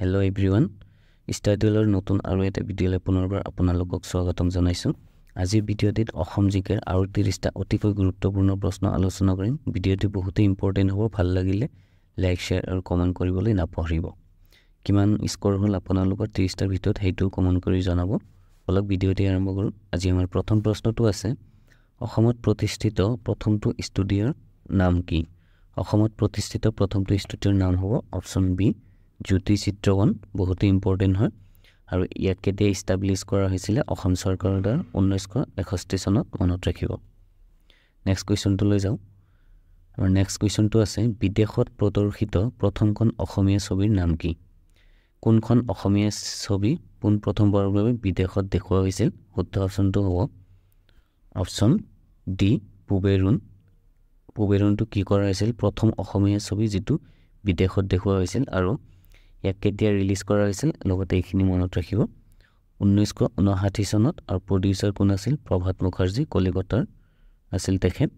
hello' everyone ষ্টাডিঅ'লৰ নতুন আৰু এটা ভিডিঅ'লৈ পুনৰবাৰ আপোনালোকক স্বাগতম জনাইছোঁ আজিৰ ভিডিঅ'টিত অসম জি কেৰ আৰু ত্ৰিছটা অতিকৈ গুৰুত্বপূৰ্ণ প্ৰশ্ন আলোচনা কৰিম ভিডিঅ'টো বহুতেই ইম্পৰ্টেণ্ট হ'ব ভাল লাগিলে লাইক শ্বেয়াৰ আৰু কমেণ্ট কৰিবলৈ নাপাহৰিব কিমান স্ক'ৰ হ'ল আপোনালোকৰ ত্ৰিছটাৰ ভিতৰত সেইটো কমেণ্ট কৰি জনাব অলপ ভিডিঅ'টি আৰম্ভ কৰোঁ আজি আমাৰ প্ৰথম প্ৰশ্নটো আছে অসমত প্ৰতিষ্ঠিত প্ৰথমটো ষ্টুডিঅ'ৰ নাম কি অসমত প্ৰতিষ্ঠিত প্ৰথমটো ষ্টুডিঅ'ৰ নাম হ'ব অপশ্যন বি জ্যোতি জ্যোতিচিত্ৰকণ বহুতেই ইম্পৰ্টেণ্ট হয় আৰু ইয়াক কেতিয়া ইষ্টাব্লিছ কৰা হৈছিলে অসম চৰকাৰৰ দ্বাৰা ঊনৈছশ এষষ্ঠি চনত মনত ৰাখিব নেক্সট কুৱেশ্যনটোলৈ যাওঁ আমাৰ নেক্সট কুৱেশ্যনটো আছে বিদেশত প্ৰদৰ্শিত প্ৰথমখন অসমীয়া ছবিৰ নাম কি কোনখন অসমীয়া ছবি পোনপ্ৰথমবাৰৰ বাবে বিদেশত দেখুওৱা হৈছিল শুদ্ধ অপশ্যনটো হ'ব অপশ্যন ডি পুবেৰুণ পুবেৰুণটো কি কৰা হৈছিল প্ৰথম অসমীয়া ছবি যিটো বিদেশত দেখুওৱা হৈছিল আৰু ইয়াক কেতিয়া ৰিলিজ কৰা হৈছিল লগতে এইখিনি মনত ৰাখিব ঊনৈছশ ঊনষাঠি চনত আৰু প্ৰডিউচাৰ কোন আছিল প্ৰভাত মুখাৰ্জী কলিকতাৰ আছিল তেখেত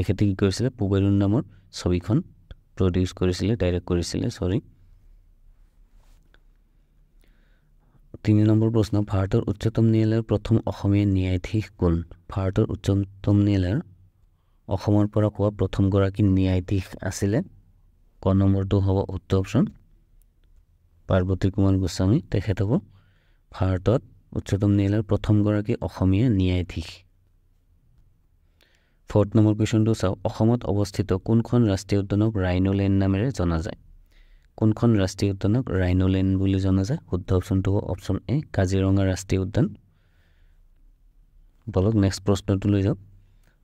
তেখেতে কি কৰিছিলে পুবেৰুণ নামৰ ছবিখন প্ৰডিউচ কৰিছিলে ডাইৰেক্ট কৰিছিলে চৰি তিনি নম্বৰ প্ৰশ্ন ভাৰতৰ উচ্চতম ন্যায়ালয়ৰ প্ৰথম অসমীয়া ন্যায়াধীশ কোন ভাৰতৰ উচ্চতম ন্যায়ালয়ৰ অসমৰ পৰা কোৱা প্ৰথমগৰাকী ন্যায়াধীশ আছিলে ক নম্বৰটো হ'ব উত্তৰ অপশ্যন পাৰ্বতী কুমাৰ গোস্বামী তেখেতকো ভাৰতত উচ্চতম ন্যায়ালয়ৰ প্ৰথমগৰাকী অসমীয়া ন্যায়াধীশ ফৰ্থ নম্বৰ কুৱেশ্যনটো চাওক অসমত অৱস্থিত কোনখন ৰাষ্ট্ৰীয় উদ্যানক ৰাইনোলেণ্ড নামেৰে জনা যায় কোনখন ৰাষ্ট্ৰীয় উদ্যানক ৰাইনোলেণ্ড বুলি জনা যায় শুদ্ধ অপশ্যনটো হ'ব অপশ্যন এ কাজিৰঙা ৰাষ্ট্ৰীয় উদ্যান বলক নেক্সট প্ৰশ্নটো লৈ যাওক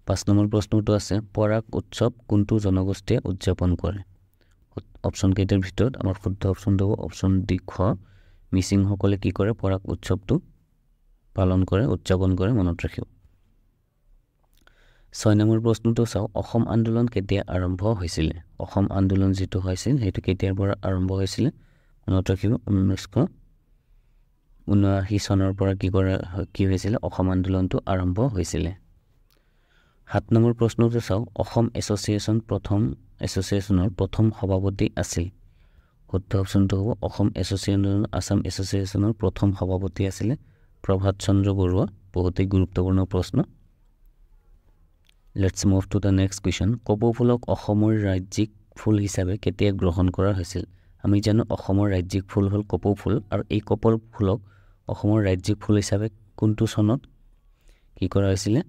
পাঁচ নম্বৰ প্ৰশ্নটো আছে পৰাগ উৎসৱ কোনটো জনগোষ্ঠীয়ে উদযাপন কৰে কেইটাৰ ভিতৰত আমাৰ শুদ্ধ অপশ্যনটো হ'ব অপশ্যন ডি খ মিচিংসকলে কি কৰে পৰাগ উৎসৱটো পালন কৰে উদযাপন কৰে মনত ৰাখিব ছয় নম্বৰ প্ৰশ্নটো চাওঁ অসম আন্দোলন কেতিয়া আৰম্ভ হৈছিলে অসম আন্দোলন যিটো হৈছিল সেইটো কেতিয়াৰ পৰা আৰম্ভ হৈছিলে মনত ৰাখিব ঊনৈছশ ঊনাশী চনৰ পৰা কি কৰা কি হৈছিলে অসম আন্দোলনটো আৰম্ভ হৈছিলে সাত নম্বৰ প্ৰশ্নটো চাওক অসম এছ'চিয়েশ্যন প্ৰথম এছ'চিয়েশ্যনৰ প্ৰথম সভাপতি আছিল শুদ্ধ অপশ্যনটো হ'ব অসম এছ'চিয়েশ্যন আছাম এছ'চিয়েশ্যনৰ প্ৰথম সভাপতি আছিলে প্ৰভাত চন্দ্ৰ বৰুৱা বহুতেই গুৰুত্বপূৰ্ণ প্ৰশ্ন let's move to the next question কপৌফুলক অসমৰ ৰাজ্যিক ফুল হিচাপে কেতিয়া গ্ৰহণ কৰা হৈছিল আমি জানো অসমৰ ৰাজ্যিক ফুল হ'ল কপৌফুল আৰু এই কপৌ ফুলক অসমৰ ৰাজ্যিক ফুল হিচাপে কোনটো চনত কি কৰা হৈছিলে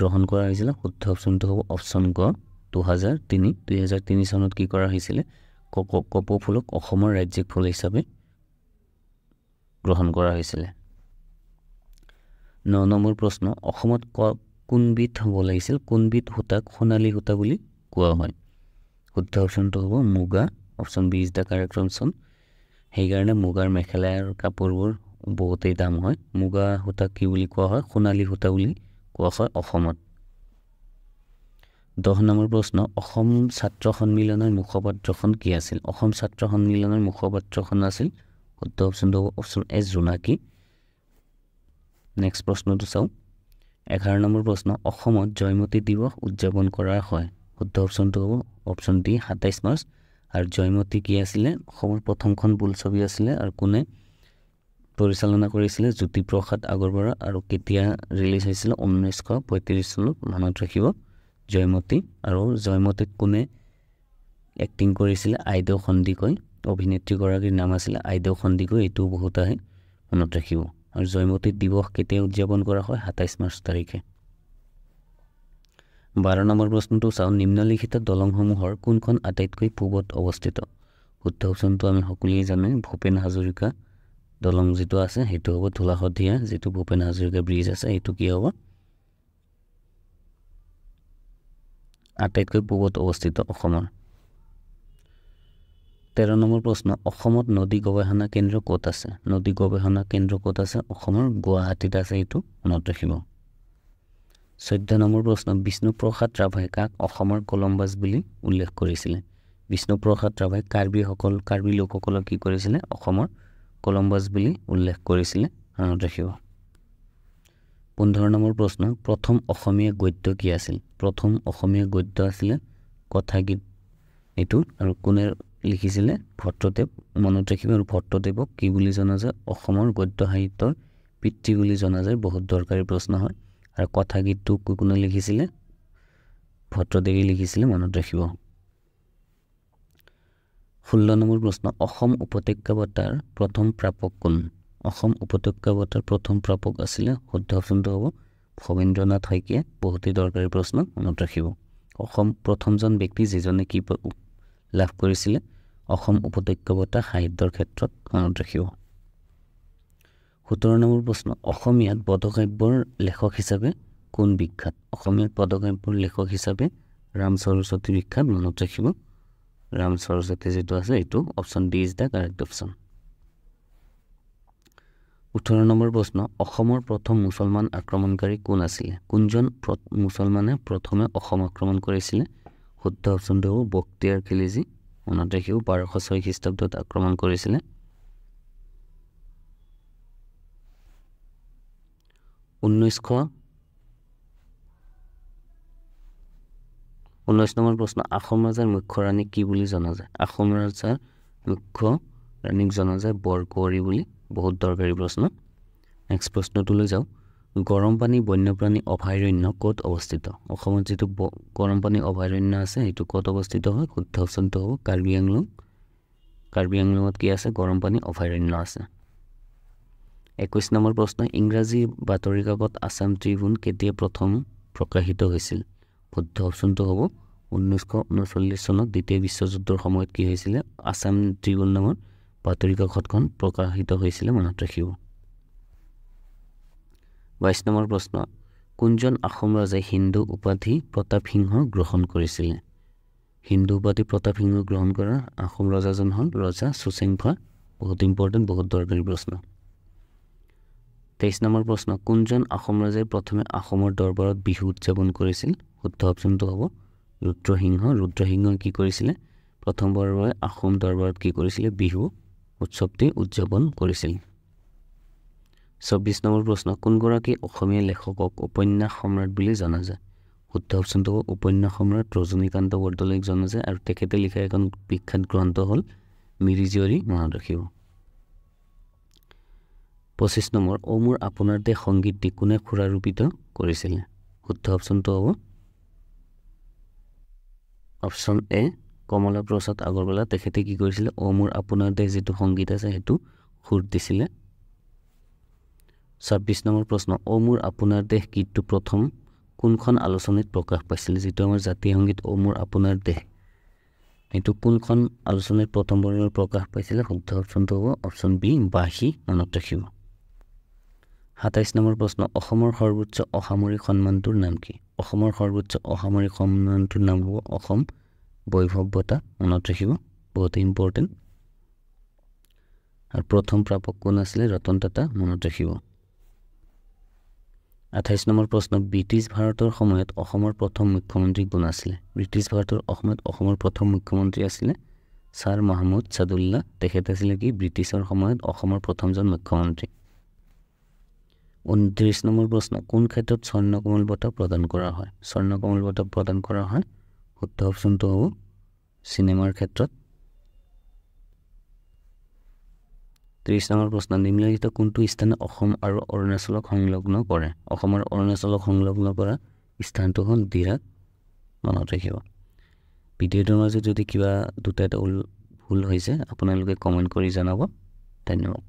গ্ৰহণ কৰা হৈছিলে শুদ্ধ অপশ্যনটো হ'ব অপশ্যন ক দুহেজাৰ তিনি দুহেজাৰ তিনি চনত কি কৰা হৈছিলে কপৌ ফুলক অসমৰ ৰাজ্যিক ফুল হিচাপে গ্ৰহণ কৰা হৈছিলে ন নম্বৰ প্ৰশ্ন অসমত ক কোনবিধ হ'ব লাগিছিল কোনবিধ সূতাক সোণালী সূতা বুলি কোৱা হয় শুদ্ধ অপশ্যনটো হ'ব মুগা option B is the correct option সেইকাৰণে মুগাৰ মেখেলাৰ কাপোৰবোৰ বহুতেই দাম হয় মুগা সূতাক কি বুলি কোৱা হয় সোণালী সূতা বুলি কোৱা হয় অসমত দহ নম্বৰ প্ৰশ্ন অসম ছাত্ৰ সন্মিলনৰ মুখপাত্ৰখন কি আছিল অসম ছাত্ৰ সন্মিলনৰ মুখপাত্ৰখন আছিল শুদ্ধ অপশ্যনটো হ'ব অপশ্যন এ জোনাকী নেক্সট প্ৰশ্নটো চাওঁ এঘাৰ নম্বৰ প্ৰশ্ন অসমত জয়মতী দিৱস উদযাপন কৰা হয় শুদ্ধ অপশ্যনটো হ'ব অপশ্যন ডি সাতাইছ মাৰ্চ আৰু জয়মতী কি আছিলে অসমৰ প্ৰথমখন বোলছবি আছিলে আৰু কোনে পৰিচালনা কৰিছিলে জ্যোতিপ্ৰসাদ আগৰৱৰা আৰু কেতিয়া ৰিলিজ হৈছিলে ঊনৈছশ পঁয়ত্ৰিছ চনত মনত ৰাখিব জয়মতী আৰু জয়মতীত কোনে এক্টিং কৰিছিলে আইদেউ সন্দিকৈ অভিনেত্ৰীগৰাকীৰ নাম আছিলে আইদেউ সন্দিকৈ এইটোও বহুত আহে মনত ৰাখিব আৰু জয়মতী দিৱস কেতিয়া উদযাপন কৰা হয় সাতাইছ মাৰ্চ তাৰিখে বাৰ নম্বৰ প্ৰশ্নটো চাওঁ নিম্নলিখিত দলংসমূহৰ কোনখন আটাইতকৈ পূবত অৱস্থিত শুদ্ধ অপশ্যনটো আমি সকলোৱে জানো ভূপেন হাজৰিকা দলং যিটো আছে সেইটো হ'ব ধূলা ধূলাসদিয়া যিটো ভূপেন হাজৰিকা ব্ৰিজ আছে সেইটো কি হ'ব আটাইতকৈ পূবত অৱস্থিত অসমৰ তেৰ নম্বৰ প্ৰশ্ন অসমত নদী গৱেষণা কেন্দ্ৰ ক'ত আছে নদী গৱেষণা কেন্দ্ৰ ক'ত আছে অসমৰ গুৱাহাটীত আছে এইটো মনত ৰাখিব চৈধ্য নম্বৰ প্ৰশ্ন বিষ্ণুপ্ৰসাদ ৰাভাই কাক অসমৰ কলম্বাছ বুলি উল্লেখ কৰিছিলে বিষ্ণুপ্ৰসাদ ৰাভাই কাৰ্বিসকল কাৰ্বি লোকসকলক কি কৰিছিলে অসমৰ কলম্বাছ বুলি উল্লেখ কৰিছিলে মনত ৰাখিব পোন্ধৰ নম্বৰ প্ৰশ্ন প্ৰথম অসমীয়া গদ্য কি আছিল প্ৰথম অসমীয়া গদ্য আছিলে কথা গীত এইটো আৰু কোনে লিখিছিলে ভট্টদেৱ মনত ৰাখিব আৰু ভট্টদেৱক কি বুলি জনা যায় অসমৰ গদ্য সাহিত্যৰ পিতৃ বুলি জনা যায় বহুত দৰকাৰী প্ৰশ্ন হয় আৰু কথা কথাগীতটো কোনে লিখিছিলে ভট্টদেৱী লিখিছিলে মনত ৰাখিব ষোল্ল নম্বৰ প্ৰশ্ন অসম উপত্যকা বঁটাৰ প্ৰথম প্ৰাপক কোন অসম উপত্যকা বঁটাৰ প্ৰথম প্ৰাপক আছিলে শুদ্ধ অপশ্যনটো হ'ব ভৱেন্দ্ৰনাথ শইকীয়া বহুতেই দৰকাৰী প্ৰশ্ন মনত ৰাখিব অসম প্ৰথমজন ব্যক্তি যিজনে কি লাভ কৰিছিলে অসম উপত্যকা বঁটা সাহিত্যৰ ক্ষেত্ৰত মনত ৰাখিব সোতৰ নম্বৰ প্ৰশ্ন অসমীয়াত বদকাব্যৰ লেখক হিচাপে কোন বিখ্যাত অসমীয়াত পদকাব্যৰ লেখক হিচাপে ৰাম সৰস্বতী বিখ্যাত মনত ৰাখিব ৰাম সৰস্বতী যিটো আছে এইটো option D is the correct option ওঠৰ নম্বৰ প্ৰশ্ন অসমৰ প্ৰথম মুছলমান আক্ৰমণকাৰী কোন আছিলে কোনজন মুছলমানে প্ৰথমে অসম আক্ৰমণ কৰিছিলে শুদ্ধ অপশ্যনটো হ'ব বক্তিয়াৰ খেলিজী মনত বাৰশ ছয় খ্ৰীষ্টাব্দত আক্ৰমণ কৰিছিলে ঊনৈছশ ঊনৈছ নম্বৰ প্ৰশ্ন আহোম ৰজাৰ মুখ্য ৰাণীক কি বুলি জনা যায় আহোম ৰজাৰ মুখ্য ৰাণীক জনা যায় বৰকুঁৱৰী বুলি বহুত দৰকাৰী প্ৰশ্ন নেক্সট প্ৰশ্নটোলৈ যাওঁ গৰম পানী বন্যপ্ৰাণী অভয়াৰণ্য ক'ত অৱস্থিত অসমত যিটো ব গৰম পানী অভয়াৰণ্য আছে সেইটো ক'ত অৱস্থিত হয় শুদ্ধ অপচনটো হ'ব কাৰ্বি আংলং কাৰ্বি আংলঙত কি আছে গৰম পানী অভয়াৰণ্য আছে একৈছ নম্বৰ প্ৰশ্ন ইংৰাজী বাতৰি কাকত আছাম ট্ৰিবিউন কেতিয়া প্ৰথম প্ৰকাশিত হৈছিল বৌদ্ধ অপশ্যনটো হ'ব ঊনৈছশ ঊনচল্লিছ চনত দ্বিতীয় বিশ্বযুদ্ধৰ সময়ত কি হৈছিলে আছাম ট্ৰিবুল নামৰ বাতৰি কাকতখন প্ৰকাশিত হৈছিলে মনত ৰাখিব বাইছ নম্বৰ প্ৰশ্ন কোনজন আহোম ৰাজাই হিন্দু উপাধি প্ৰতাপ সিংহ গ্ৰহণ কৰিছিলে হিন্দু উপাধি প্ৰতাপ সিংহ গ্ৰহণ কৰা আহোম ৰজাজন হ'ল ৰজা সুচেংফা বহুত ইম্পৰ্টেণ্ট বহুত দৰকাৰী প্ৰশ্ন তেইছ নম্বৰ প্ৰশ্ন কোনজন অসম ৰাজাই প্ৰথমে অসমৰ দৰবাৰত বিহু উদযাপন কৰিছিল শুদ্ধ অপশ্যনটো হ'ব ৰুদ্ৰসিংহ ৰুদ্ৰসিংহই কি কৰিছিলে প্ৰথমবাৰৰ বাবে আহোম দৰবাৰত কি কৰিছিলে বিহু উৎসৱটি উদযাপন কৰিছিল চৌব্বিছ নম্বৰ প্ৰশ্ন কোনগৰাকী অসমীয়া লেখকক উপন্যাস সম্ৰাট বুলি জনা যায় শুদ্ধ অপশ্যনটো হ'ব উপন্যাস সম্ৰাট ৰজনীকান্ত বৰদলৈক জনা যায় আৰু তেখেতে লিখা এখন বিখ্যাত গ্ৰন্থ হ'ল মিৰি জীয়ৰী মনত ৰাখিব পঁচিছ নম্বৰ অ মোৰ আপোনাৰ তে সংগীত দি কোনে সুৰাৰোপিত কৰিছিলে শুদ্ধ অপশ্যনটো হ'ব অপশ্যন এ কমলা প্ৰসাদ আগৰৱালা তেখেতে কি কৰিছিলে অ মোৰ আপোনাৰ দে যিটো সংগীত আছে সেইটো সুৰ দিছিলে ছাব্বিছ নম্বৰ প্ৰশ্ন অ মোৰ আপোনাৰ দেহ গীতটো প্ৰথম কোনখন আলোচনীত প্ৰকাশ পাইছিলে যিটো আমাৰ জাতীয় সংগীত অ মোৰ আপোনাৰ দেহ সেইটো কোনখন আলোচনীত প্ৰথমবাৰ প্ৰকাশ পাইছিলে শুদ্ধ অপশ্যনটো হ'ব অপশ্যন বি বাহী মনত ৰাখিব সাতাইছ নম্বৰ প্ৰশ্ন অসমৰ সৰ্বোচ্চ অসামৰিক সন্মানটোৰ নাম কি অসমৰ সৰ্বোচ্চ অসামৰিক সন্মানটোৰ নাম হ'ব অসম বৈভৱ বঁটা মনত ৰাখিব বহুত ইম্পৰ্টেণ্ট আৰু প্ৰথম প্ৰাপক কোন আছিলে ৰতন টাটা মনত ৰাখিব আঠাইছ নম্বৰ প্ৰশ্ন ব্ৰিটিছ ভাৰতৰ সময়ত অসমৰ প্ৰথম মুখ্যমন্ত্ৰী কোন আছিলে ব্ৰিটিছ ভাৰতৰ সময়ত অসমৰ প্ৰথম মুখ্যমন্ত্ৰী আছিলে ছাৰ মহম্মদ ছাদুল্লাহ তেখেত আছিলে কি ব্ৰিটিছৰ সময়ত অসমৰ প্ৰথমজন মুখ্যমন্ত্ৰী ঊনত্ৰিছ নম্বৰ প্ৰশ্ন কোন ক্ষেত্ৰত স্বৰ্ণ কমল বঁটা প্ৰদান কৰা হয় স্বৰ্ণ কমল বঁটা প্ৰদান কৰা হয় শুদ্ধ অপশ্যনটো হ'ব চিনেমাৰ ক্ষেত্ৰত ত্ৰিছ নম্বৰ প্ৰশ্ন নিম্নলিখিত কোনটো স্থানে অসম আৰু অৰুণাচলক সংলগ্ন কৰে অসম আৰু অৰুণাচলক সংলগ্ন কৰা স্থানটো হ'ল দিৰাত মনত ৰাখিব ভিডিঅ'টোৰ মাজত যদি কিবা দুটা এটা ভুল হৈছে আপোনালোকে কমেণ্ট কৰি জনাব ধন্যবাদ